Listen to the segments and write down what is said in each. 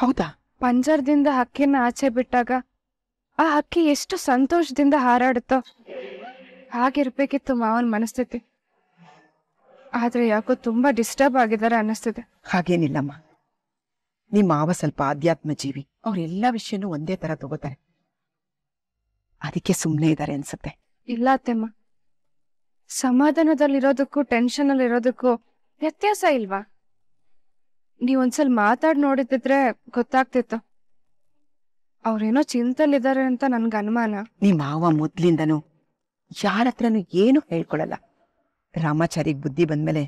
ಹೌದಾ ಪಂಜರದಿಂದ ಹಕ್ಕಿನ ಆಚೆ ಬಿಟ್ಟಾಗ ಆ ಹಕ್ಕಿ ಎಷ್ಟು ಸಂತೋಷದಿಂದ ಹಾರಾಡುತ್ತೋ ಹಾಗಿರ್ಬೇಕಿತ್ತು ಮಾವನ್ ಮನಸ್ಥಿತಿ ಆದ್ರೆ ಯಾಕೋ ತುಂಬಾ ಡಿಸ್ಟರ್ಬ್ ಆಗಿದ್ದಾರೆ ಅನ್ನಿಸ್ತಿದೆ ಹಾಗೇನಿಲ್ಲಮ್ಮ ನಿಮ್ಮ ಮಾವ ಸ್ವಲ್ಪ ಆಧ್ಯಾತ್ಮ ಜೀವಿ ಎಲ್ಲಾ ವಿಷಯನೂ ಒಂದೇ ತರ ತಗೋತಾರೆ ಅದಕ್ಕೆ ಸುಮ್ಮನೆ ಇದ್ದಾರೆ ಅನ್ಸುತ್ತೆ ಇಲ್ಲ ಅತ್ತೆಮ್ಮ ಸಮಾಧಾನದಲ್ಲಿರೋದಕ್ಕೂ ಟೆನ್ಷನ್ ಅಲ್ಲಿ ಇರೋದಕ್ಕೂ ವ್ಯತ್ಯಾಸ ಇಲ್ವಾ ನೀವೊಂದ್ಸಲ ಮಾತಾಡ್ ನೋಡಿದ್ರೆ ಗೊತ್ತಾಗ್ತಿತ್ತು ಅವ್ರೇನೋ ಚಿಂತಲಿದ್ದಾರೆ ಅಂತ ನನ್ಗೆ ಅನುಮಾನ ನಿಮ್ಮ ಮಾವ ಮೊದ್ಲಿಂದನು ಯಾರ ಹತ್ರನು ಏನು ಹೇಳ್ಕೊಳಲ್ಲ ರಾಮಾಚಾರಿಗ್ ಬುದ್ಧಿ ಬಂದ್ಮೇಲೆ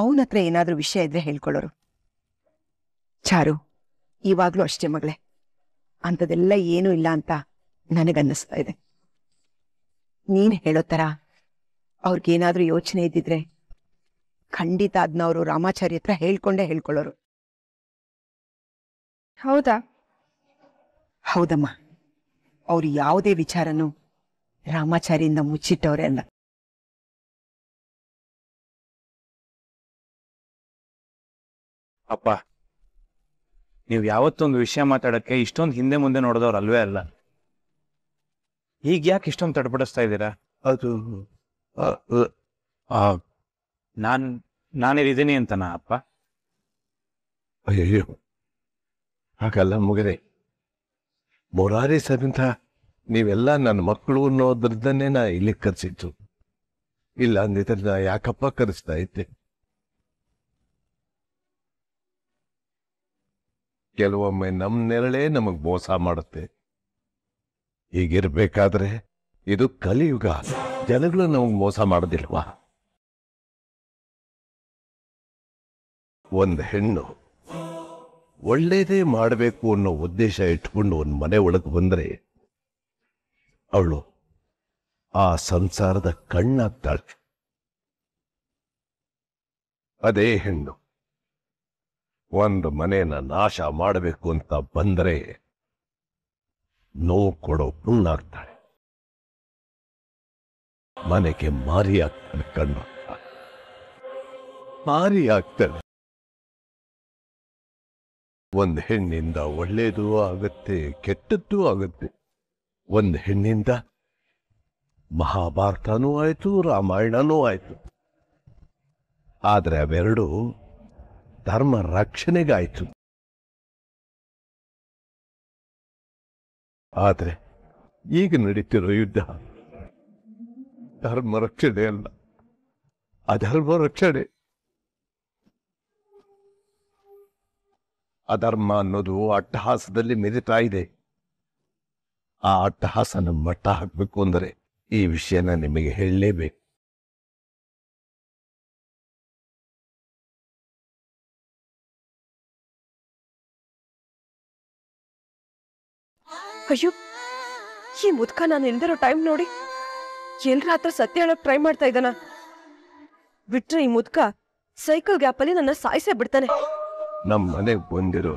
ಅವನ ಹತ್ರ ಏನಾದ್ರೂ ವಿಷಯ ಇದ್ರೆ ಹೇಳ್ಕೊಳ್ಳೋರು ಚಾರು ಇವಾಗ್ಲೂ ಅಷ್ಟೇ ಮಗಳೇ ಅಂಥದೆಲ್ಲ ಏನೂ ಇಲ್ಲ ಅಂತ ನನಗನ್ನಿಸ್ತಾ ಇದೆ ನೀನ್ ಹೇಳೋ ತರ ಅವ್ರಿಗೇನಾದರೂ ಯೋಚನೆ ಇದ್ದಿದ್ರೆ ಖಂಡಿತ ಅದನ್ನ ಅವರು ರಾಮಾಚಾರಿ ಹತ್ರ ಹೇಳ್ಕೊಂಡೇ ಹೇಳ್ಕೊಳ್ಳೋರು ಹೌದಾ ಹೌದಮ್ಮ ಅವ್ರು ಯಾವುದೇ ವಿಚಾರನೂ ರಾಮಾಚಾರಿಯಿಂದ ಮುಚ್ಚಿಟ್ಟವ್ರೆ ಅಲ್ಲ ಅಪ್ಪ ನೀವು ಯಾವತ್ತೊಂದು ವಿಷಯ ಮಾತಾಡಕ್ಕೆ ಇಷ್ಟೊಂದು ಹಿಂದೆ ಮುಂದೆ ನೋಡಿದವ್ರು ಅಲ್ವೇ ಅಲ್ಲ ಈಗ ಯಾಕೆ ಇಷ್ಟೊಂದು ತಡಪಡಿಸ್ತಾ ಇದ್ದೀರಾ ಅದು ನಾನು ನಾನಿದ್ದೀನಿ ಅಂತನಾ ಅಪ್ಪ ಅಯ್ಯೋ ಹಾಗಲ್ಲ ಮುಗಿದೆ ಮೊರಾರಿ ಸರಿಂಥ ನೀವೆಲ್ಲ ನನ್ನ ಮಕ್ಕಳು ಅನ್ನೋದ್ರದ್ದನ್ನೇ ನಾ ಇಲ್ಲಿಗೆ ಕರೆಸಿತ್ತು ಇಲ್ಲ ಅಂದಿದ್ರೆ ನಾ ಯಾಕಪ್ಪ ಕರೆಸ್ತಾ ಇದ್ದೆ ಕೆಲವೊಮ್ಮೆ ನಮ್ಮ ನೆರಳೇ ನಮಗೆ ಮೋಸ ಮಾಡುತ್ತೆ ಹೀಗಿರ್ಬೇಕಾದ್ರೆ ಇದು ಕಲಿಯುಗ ಜನಗಳು ನಾವು ಮೋಸ ಮಾಡೋದಿಲ್ವಾ ಒಂದು ಹೆಣ್ಣು ಒಳ್ಳೇದೇ ಮಾಡಬೇಕು ಅನ್ನೋ ಉದ್ದೇಶ ಇಟ್ಕೊಂಡು ಒಂದು ಮನೆ ಒಳಗೆ ಬಂದರೆ ಅವಳು ಆ ಸಂಸಾರದ ಕಣ್ಣಾಗ್ತಾಳೆ ಅದೇ ಹೆಣ್ಣು ಒಂದು ಮನೆಯನ್ನ ನಾಶ ಮಾಡಬೇಕು ಅಂತ ಬಂದರೆ ನೋವು ಕೊಡೋ ಪುಣ್ಣಾಗ್ತಾಳೆ ಮನೆಗೆ ಮಾರಿ ಆಗ್ತಾನೆ ಕಣ್ಣು ಮಾರಿ ಆಗ್ತಾನೆ ಒಂದು ಹೆಣ್ಣಿಂದ ಒಳ್ಳೇದು ಆಗತ್ತೆ ಕೆಟ್ಟದ್ದು ಆಗತ್ತೆ ಒಂದು ಹೆಣ್ಣಿಂದ ಮಹಾಭಾರತನೂ ಆಯ್ತು ರಾಮಾಯಣನೂ ಆಯ್ತು ಆದರೆ ಅವೆರಡು ಧರ್ಮ ರಕ್ಷಣೆಗಾಯ್ತು ಆದರೆ ಈಗ ನಡೀತಿರೋ ಯುದ್ಧ ಧರ್ಮ ರಕ್ಷಣೆ ಅಲ್ಲ ಅಧರ್ಮ ರಕ್ಷಣೆ ಅಧರ್ಮ ಅನ್ನೋದು ಅಟ್ಟಹಾಸದಲ್ಲಿ ಮೆರಿತಾ ಇದೆ ಆ ಅಟ್ಟಹಾಸನ ಮಟ್ಟ ಹಾಕ್ಬೇಕು ಅಂದರೆ ಈ ವಿಷಯನ ನಿಮಗೆ ಹೇಳಲೇಬೇಕು ಅಯ್ಯೋ ಈ ಮುದ್ಕ ನಾನು ಇಲ್ದಿರೋ ಟೈಮ್ ನೋಡಿ ಎಲ್ರ ಹತ್ರ ಸತ್ಯ ಹೇಳಕ್ ಟ್ರೈ ಮಾಡ್ತಾ ಇದ್ದಾನ ಬಿಟ್ರೆ ಈ ಮುದ್ಕ ಸೈಕಲ್ ಗ್ಯಾಪಲ್ಲಿ ನನ್ನ ಸಾಯಿಸೇ ಬಿಡ್ತಾನೆ ನಮ್ ಮನೆಗ್ ಬಂದಿರೋ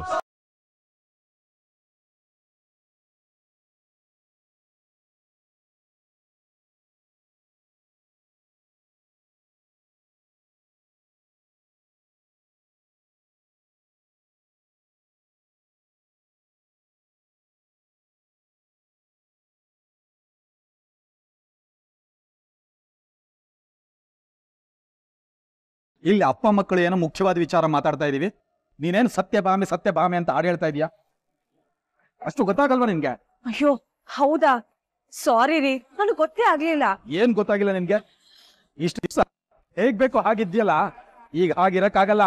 ಇಲ್ಲಿ ಅಪ್ಪ ಮಕ್ಕಳು ಏನೋ ಮುಖ್ಯವಾದ ವಿಚಾರ ಮಾತಾಡ್ತಾ ಇದ್ದೀವಿ ನೀನೇನು ಸತ್ಯ ಸತ್ಯ ಭಾಮೆ ಅಂತ ಹಾಡು ಹೇಳ್ತಾ ಇದೀಯಾ ಅಷ್ಟು ಗೊತ್ತಾಗಲ್ವಾ ನಿನ್ಗೆ ಅಯ್ಯೋ ಹೌದಾ ಸಾರಿ ರೀ ನನಗೆ ಗೊತ್ತೇ ಆಗ್ಲಿಲ್ಲ ಏನ್ ಗೊತ್ತಾಗಿಲ್ಲ ನಿನ್ಗೆ ಇಷ್ಟು ದಿವಸ ಹೇಗ್ ಬೇಕು ಹಾಗಿದ್ಯಲ್ಲ ಈಗ ಆಗಲ್ಲ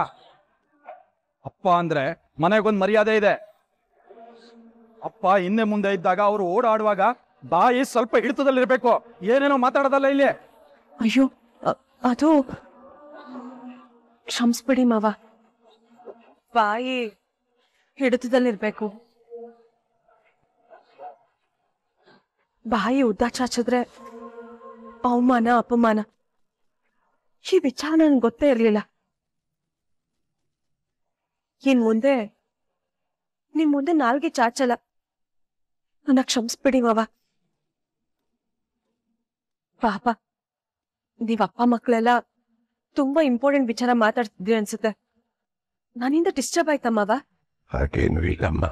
ಅಪ್ಪ ಅಂದ್ರೆ ಮನೆಗೊಂದ್ ಮರ್ಯಾದೆ ಇದೆ ಅಪ್ಪ ಹಿಂದೆ ಮುಂದೆ ಇದ್ದಾಗ ಅವ್ರು ಓಡಾಡುವಾಗ ಬಾಯಿ ಸ್ವಲ್ಪ ಹಿಡಿತದಲ್ಲಿರ್ಬೇಕು ಏನೇನೋ ಮಾತಾಡೋದಲ್ಲ ಇಲ್ಲಿ ಅಯ್ಯೋ ಅದು ಕ್ಷಮಿಸ್ಬಿಡಿ ಮಾವ ಬಾಯಿ ಹಿಡಿತದಲ್ಲಿರ್ಬೇಕು ಬಾಯಿ ಉದ್ದ ಚಾಚಿದ್ರೆ ಅವಮಾನ ಅಪಮಾನ ಈ ವಿಚಾರ ನನ್ಗೆ ಗೊತ್ತೇ ಇರಲಿಲ್ಲ ಇನ್ ಮುಂದೆ ನಿಮ್ ಮುಂದೆ ನಾಲ್ಗೆ ಚಾಚಲ್ಲ ನನ್ನ ಕ್ಷಮಿಸ್ಬಿಡಿ ಮಾವ ಪಾಪ ನೀವ್ ಅಪ್ಪ ಮಕ್ಕಳೆಲ್ಲ ತುಂಬಾ ಇಂಪಾರ್ಟೆಂಟ್ ವಿಚಾರ ಮಾತಾಡ್ತಿದ್ದೆ ಅನ್ಸುತ್ತೆ ನನ್ನಿಂದ ಡಿಸ್ಟರ್ಬ್ ಆಯ್ತಮ್ಮವ ಹಾಗೇನು ಇಲ್ಲಮ್ಮ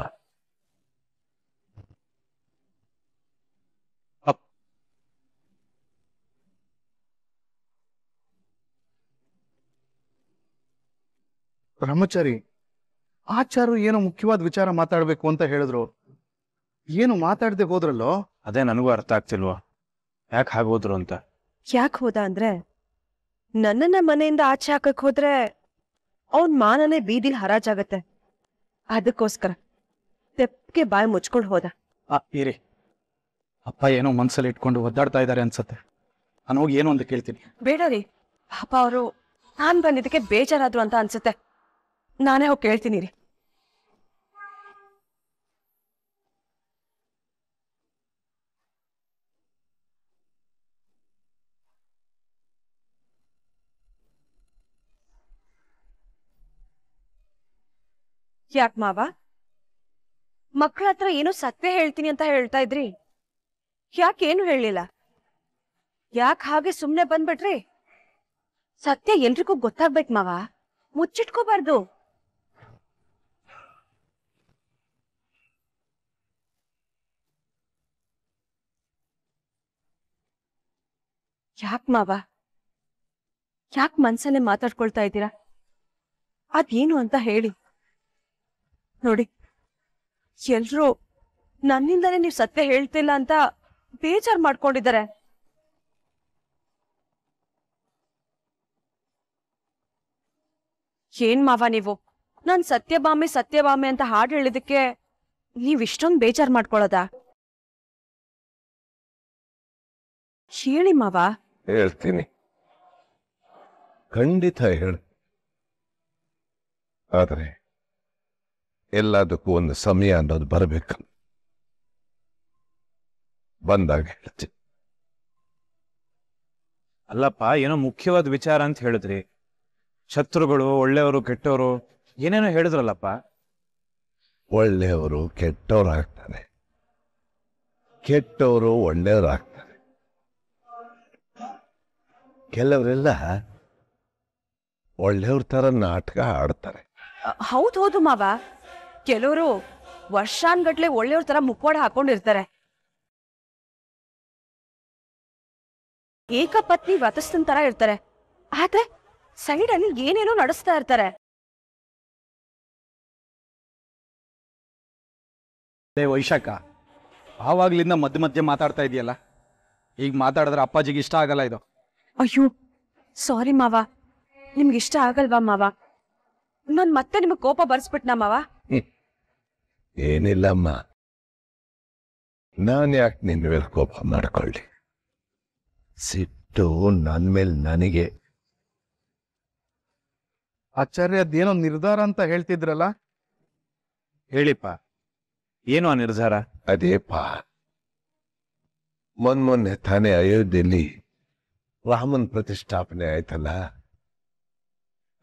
ಬ್ರಹ್ಮಚಾರಿ ಆಚಾರ್ಯರು ಏನೋ ಮುಖ್ಯವಾದ ವಿಚಾರ ಮಾತಾಡ್ಬೇಕು ಅಂತ ಹೇಳಿದ್ರು ಏನು ಮಾತಾಡದೆ ಹೋದ್ರಲ್ಲೋ ಅದೇ ನನಗೂ ಅರ್ಥ ಆಗ್ತಿಲ್ವಾ ಯಾಕೆ ಹಾಗೆ ಅಂತ ಯಾಕೆ ಹೋದ ಅಂದ್ರೆ ನನ್ನನ್ನ ಮನೆಯಿಂದ ಆಚೆ ಹಾಕಕ್ ಹೋದ್ರೆ ಅವನ್ ಮಾನನೇ ಬೀದಿಲ್ ಹರಾಜಾಗತ್ತೆ ಅದಕ್ಕೋಸ್ಕರ ತೆಪ್ಪಿಗೆ ಬಾಯಿ ಮುಚ್ಕೊಂಡು ಹೋದ ಇರಿ ಅಪ್ಪ ಏನೋ ಮನ್ಸಲ್ಲಿ ಇಟ್ಕೊಂಡು ಒದ್ದಾಡ್ತಾ ಇದ್ದಾರೆ ಅನ್ಸತ್ತೆ ನಾನು ಹೋಗಿ ಏನೋ ಒಂದು ಕೇಳ್ತೀನಿ ಬೇಡ ರೀ ಅಪ್ಪ ಅವರು ನಾನ್ ಬಂದಿದ್ದಕ್ಕೆ ಬೇಜಾರಾದ್ರು ಅಂತ ಅನ್ಸುತ್ತೆ ನಾನೇ ಹೋಗಿ ಕೇಳ್ತೀನಿ ರೀ ಯಾಕ್ ಮಾವ ಮಕ್ಕಳ ಹತ್ರ ಏನೋ ಸತ್ಯ ಹೇಳ್ತೀನಿ ಅಂತ ಹೇಳ್ತಾ ಇದ್ರಿ ಯಾಕೇನು ಹೇಳಿಲ್ಲ ಯಾಕೆ ಹಾಗೆ ಸುಮ್ನೆ ಬಂದ್ಬಿಟ್ರಿ ಸತ್ಯ ಎಲ್ರಿಗೂ ಗೊತ್ತಾಗ್ಬೇಕು ಮಾವ ಮುಚ್ಚಿಟ್ಕೋಬಾರ್ದು ಯಾಕ್ ಮಾವ ಯಾಕ್ ಮನ್ಸಲ್ಲೇ ಮಾತಾಡ್ಕೊಳ್ತಾ ಇದ್ದೀರಾ ಅದೇನು ಅಂತ ಹೇಳಿ ನೋಡಿ ಎಲ್ರೂ ನನ್ನಿಂದಾನೇ ನೀವು ಸತ್ಯ ಹೇಳ್ತಿಲ್ಲ ಅಂತ ಬೇಜಾರ್ ಮಾಡ್ಕೊಂಡಿದ್ದಾರೆ ಏನ್ ಮಾವ ನೀವು ನಾನ್ ಸತ್ಯಭಾಮೆ ಸತ್ಯಭಾಮೆ ಅಂತ ಹಾಡು ಹೇಳಿದಕ್ಕೆ ನೀವ್ ಇಷ್ಟೊಂದು ಬೇಜಾರ್ ಮಾಡ್ಕೊಳೋದಾ ಹೇಳಿ ಮಾವ ಹೇಳ್ತೀನಿ ಖಂಡಿತ ಹೇಳಿ ಆದರೆ ಎಲ್ಲದಕ್ಕೂ ಒಂದು ಸಮಯ ಅನ್ನೋದು ಬರಬೇಕು ಬಂದಾಗ ಹೇಳ್ತೀನಿ ಅಲ್ಲಪ್ಪ ಏನೋ ಮುಖ್ಯವಾದ ವಿಚಾರ ಅಂತ ಹೇಳಿದ್ರಿ ಶತ್ರುಗಳು ಒಳ್ಳೆಯವರು ಕೆಟ್ಟವರು ಏನೇನೋ ಹೇಳಿದ್ರಲ್ಲಪ್ಪ ಒಳ್ಳೆಯವರು ಆಗ್ತಾರೆ ಕೆಟ್ಟವರು ಆಗ್ತಾರೆ ಕೆಲವರೆಲ್ಲ ಒಳ್ಳೆಯವ್ರ ತರ ನಾಟಕ ಆಡ್ತಾರೆ ಹೌದು ಹೌದು ಮಾವಾ ಕೆಲವರು ವರ್ಷಾನ್ಗಟ್ಲೆ ಒಳ್ಳೆಯವ್ರ ತರ ಮುಖವಾಡ ಹಾಕೊಂಡಿರ್ತಾರೆ ಏಕಪತ್ನಿ ವತಸ್ತನ್ ತರ ಇರ್ತಾರೆ ಆದ್ರೆ ಸೈಡ್ ಅಲ್ಲಿ ಏನೇನೋ ನಡೆಸ್ತಾ ಇರ್ತಾರೆ ವೈಶಾಖ ಆವಾಗ್ಲಿಂದ ಮಧ್ಯ ಮಧ್ಯೆ ಮಾತಾಡ್ತಾ ಇದೆಯಲ್ಲ ಈಗ ಮಾತಾಡಿದ್ರೆ ಅಪ್ಪಾಜಿಗೆ ಇಷ್ಟ ಆಗಲ್ಲ ಇದು ಅಯ್ಯೋ ಸಾರಿ ಮಾವ ನಿಮ್ಗೆ ಇಷ್ಟ ಆಗಲ್ವಾ ಮಾವ ನಾನು ಮತ್ತೆ ನಿಮಗೆ ಕೋಪ ಬರ್ಸ್ಬಿಟ್ನಾ ಮಾವ ಏನಿಲ್ಲಮ್ಮ ನಾನು ಯಾಕೆ ನಿನ್ನ ಮೇಲೆ ಕೋಪ ಮಾಡ್ಕೊಳ್ಳಿ ಸಿಟ್ಟು ನನ್ನ ಮೇಲೆ ನನಗೆ ಆಚಾರ್ಯ ಅದೇನೋ ನಿರ್ಧಾರ ಅಂತ ಹೇಳ್ತಿದ್ರಲ್ಲ ಹೇಳಿಪ್ಪ ಏನು ಆ ನಿರ್ಧಾರ ಮೊನ್ ಮೊನ್ನೆ ತಾನೇ ಅಯೋಧ್ಯೆಯಲ್ಲಿ ರಾಮನ್ ಪ್ರತಿಷ್ಠಾಪನೆ ಆಯ್ತಲ್ಲ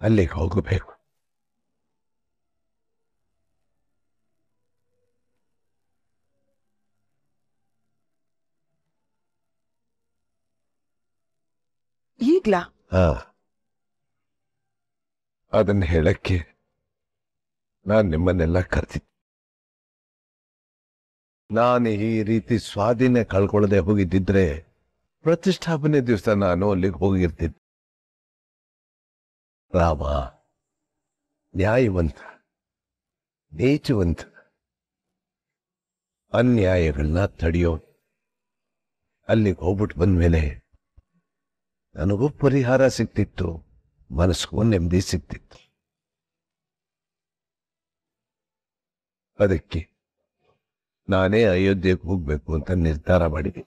ಅಲ್ಲಿಗೆ ಹೋಗಬೇಕು ಸಿಗ್ಲಾ ಅದನ್ನ ಹೇಳಕ್ಕೆ ನಾನು ನಿಮ್ಮನ್ನೆಲ್ಲ ಕರ್ತಿದ್ದೆ ನಾನು ಈ ರೀತಿ ಸ್ವಾಧೀನ ಕಳ್ಕೊಳ್ಳದೆ ಹೋಗಿದ್ದಿದ್ರೆ ಪ್ರತಿಷ್ಠಾಪನೆ ದಿವಸ ನಾನು ಅಲ್ಲಿಗೆ ಹೋಗಿರ್ತಿದ್ದೆ ರಾಮ ನ್ಯಾಯವಂತ ನೀಚವಂತ ಅನ್ಯಾಯಗಳನ್ನ ತಡೆಯೋ ಅಲ್ಲಿಗೆ ಹೋಗ್ಬಿಟ್ಟು ಬಂದ ಮೇಲೆ ನನಗೂ ಪರಿಹಾರ ಸಿಕ್ತಿತ್ತು ಮನಸ್ಸಿಗೂ ನೆಮ್ಮದಿ ಸಿಕ್ತಿತ್ತು ಅದಕ್ಕೆ ನಾನೇ ಅಯೋಧ್ಯೆಗೆ ಹೋಗಬೇಕು ಅಂತ ನಿರ್ಧಾರ ಮಾಡಿದೆ